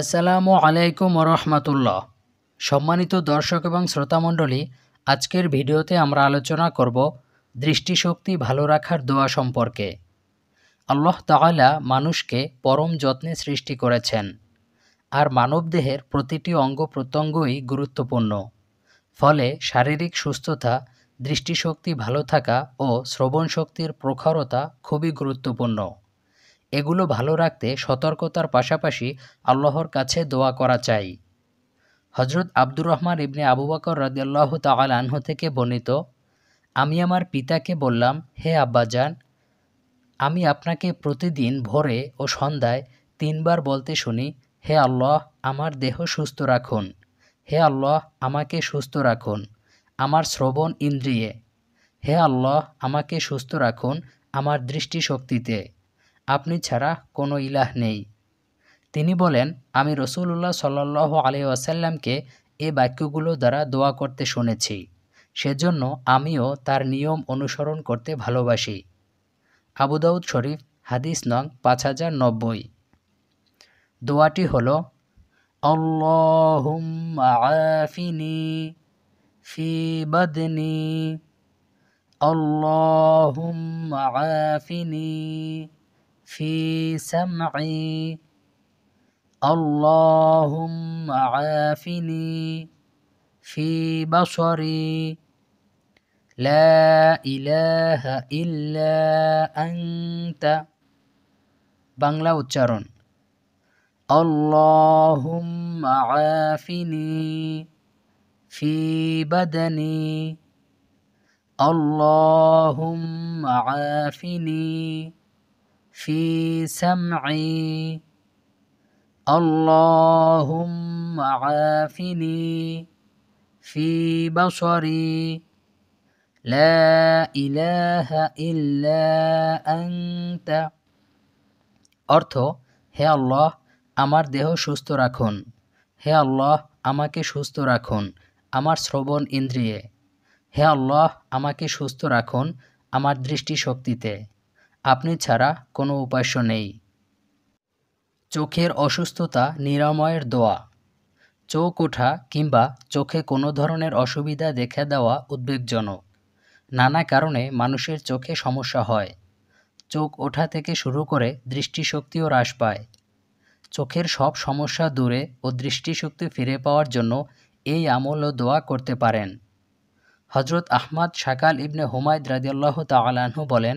আসসালামু আলাইকুম রহমতুল্লাহ সম্মানিত দর্শক এবং শ্রোতামণ্ডলী আজকের ভিডিওতে আমরা আলোচনা করব দৃষ্টিশক্তি ভালো রাখার দোয়া সম্পর্কে আল্লাহ তালা মানুষকে পরম যত্নে সৃষ্টি করেছেন আর মানবদেহের প্রতিটি অঙ্গ প্রত্যঙ্গই গুরুত্বপূর্ণ ফলে শারীরিক সুস্থতা দৃষ্টিশক্তি ভালো থাকা ও শ্রবণ শক্তির প্রখরতা খুবই গুরুত্বপূর্ণ এগুলো ভালো রাখতে সতর্কতার পাশাপাশি আল্লাহর কাছে দোয়া করা চাই হজরত আব্দুর রহমান ইবনে আবু বকর রদিয়াল্লাহ তাল আনহ থেকে বর্ণিত আমি আমার পিতাকে বললাম হে আব্বাজান আমি আপনাকে প্রতিদিন ভোরে ও সন্ধ্যায় তিনবার বলতে শুনি হে আল্লাহ আমার দেহ সুস্থ রাখুন হে আল্লাহ আমাকে সুস্থ রাখুন আমার শ্রবণ ইন্দ্রিয়ে হে আল্লাহ আমাকে সুস্থ রাখুন আমার দৃষ্টিশক্তিতে আপনি ছাড়া কোনো ইলাহ নেই তিনি বলেন আমি রসুল্লাহ সাল্লাহ আলী আসাল্লামকে এ বাক্যগুলো দ্বারা দোয়া করতে শুনেছি সেজন্য আমিও তার নিয়ম অনুসরণ করতে ভালোবাসি আবুদাউদ শরীফ হাদিস নং পাঁচ হাজার নব্বই দোয়াটি হল আফিনি ফি বদনি আফিনি في سمعي اللهم عافني في بصري لا إله إلا أنت বাংলা উচ্চারণ اللهم عافني في بدني اللهم عافني في سمعي اللهم عافني في بصري لا إله إلا أنت অর্থ হে আল্লাহ আমার দেহ সুস্থ রাখুন হে আল্লাহ আমাকে সুস্থ রাখুন আমার শ্রবণ ইন্দ্রিয়ে হে আল্লাহ আমাকে সুস্থ রাখুন আমার দৃষ্টিশক্তিতে আপনি ছাড়া কোনো উপাস্য নেই চোখের অসুস্থতা নিরাময়ের দোয়া চোখ ওঠা কিংবা চোখে কোনো ধরনের অসুবিধা দেখা দেওয়া উদ্বেগজনক নানা কারণে মানুষের চোখে সমস্যা হয় চোখ ওঠা থেকে শুরু করে দৃষ্টিশক্তিও হ্রাস পায় চোখের সব সমস্যা দূরে ও দৃষ্টিশক্তি ফিরে পাওয়ার জন্য এই আমল ও দোয়া করতে পারেন হজরত আহমদ শাকাল ইবনে হুমায়দ রাজিয়াল্লাহ তালাহু বলেন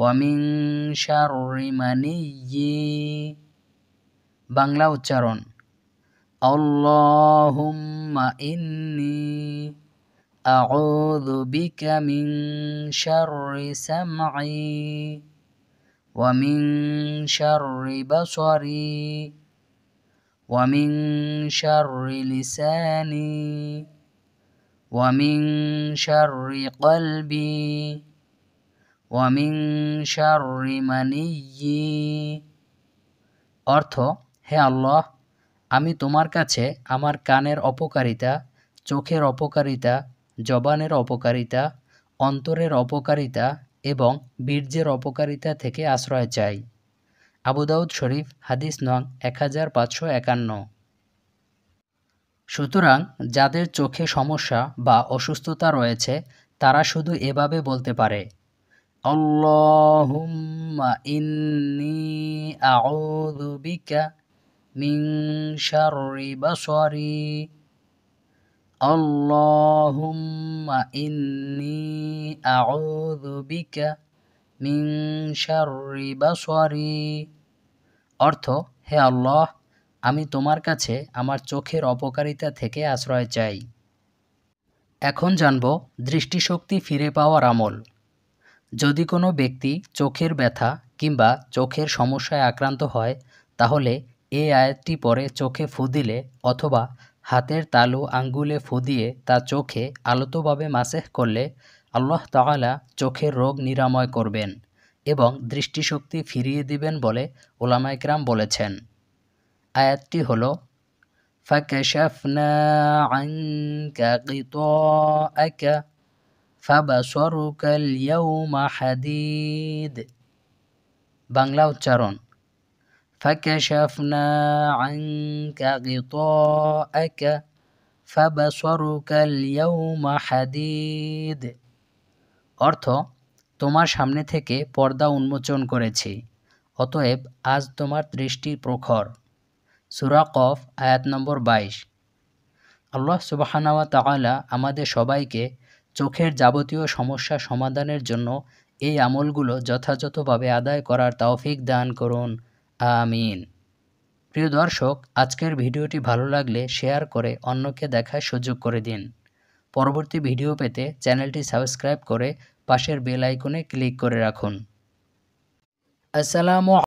ومن شر مني بانلا উচ্চারণ اللهم اني اعوذ بك من شر سمعي ومن شر بصري ومن شر لساني ومن شر قلبي ওয়ামিং শারিমানিয়ি অর্থ হে আল্লাহ আমি তোমার কাছে আমার কানের অপকারিতা চোখের অপকারিতা জবানের অপকারিতা অন্তরের অপকারিতা এবং বীর্যের অপকারিতা থেকে আশ্রয় চাই আবুদাউদ শরীফ হাদিস নং এক হাজার পাঁচশো একান্ন সুতরাং যাদের চোখে সমস্যা বা অসুস্থতা রয়েছে তারা শুধু এভাবে বলতে পারে اللهم إني أعوذ بك من شر بصري اللهم إني أعوذ بك من شر بصري অর্থ হে আল্লাহ আমি তোমার কাছে আমার চোখের অপকারিতা থেকে আশ্রয় চাই এখন জানব দৃষ্টিশক্তি ফিরে পাওয়ার আমল যদি কোনো ব্যক্তি চোখের ব্যথা কিংবা চোখের সমস্যায় আক্রান্ত হয় তাহলে এই আয়াতটি পরে চোখে ফু দিলে অথবা হাতের তালু আঙ্গুলে ফু দিয়ে তা চোখে আলতোভাবে মাসেহ করলে আল্লাহ তালা চোখের রোগ নিরাময় করবেন এবং দৃষ্টিশক্তি ফিরিয়ে দিবেন বলে ওলামাইকরাম বলেছেন আয়াতটি হল فكشفنا عنك হাদিদ বাংলা উচ্চারণ فكشفنا عنك غطاءك অর্থ তোমার সামনে থেকে পর্দা উন্মোচন করেছি অতএব আজ তোমার দৃষ্টি প্রখর সুরা কফ আয়াত নম্বর বাইশ আল্লাহ সুবাহানাওয়া তালা আমাদের সবাইকে চোখের যাবতীয় সমস্যা সমাধানের জন্য এই আমলগুলো যথাযথভাবে আদায় করার তৌফিক দান করুন আমিন প্রিয় দর্শক আজকের ভিডিওটি ভালো লাগলে শেয়ার করে অন্যকে দেখার সুযোগ করে দিন পরবর্তী ভিডিও পেতে চ্যানেলটি সাবস্ক্রাইব করে পাশের বেল আইকনে ক্লিক করে রাখুন আসসালামু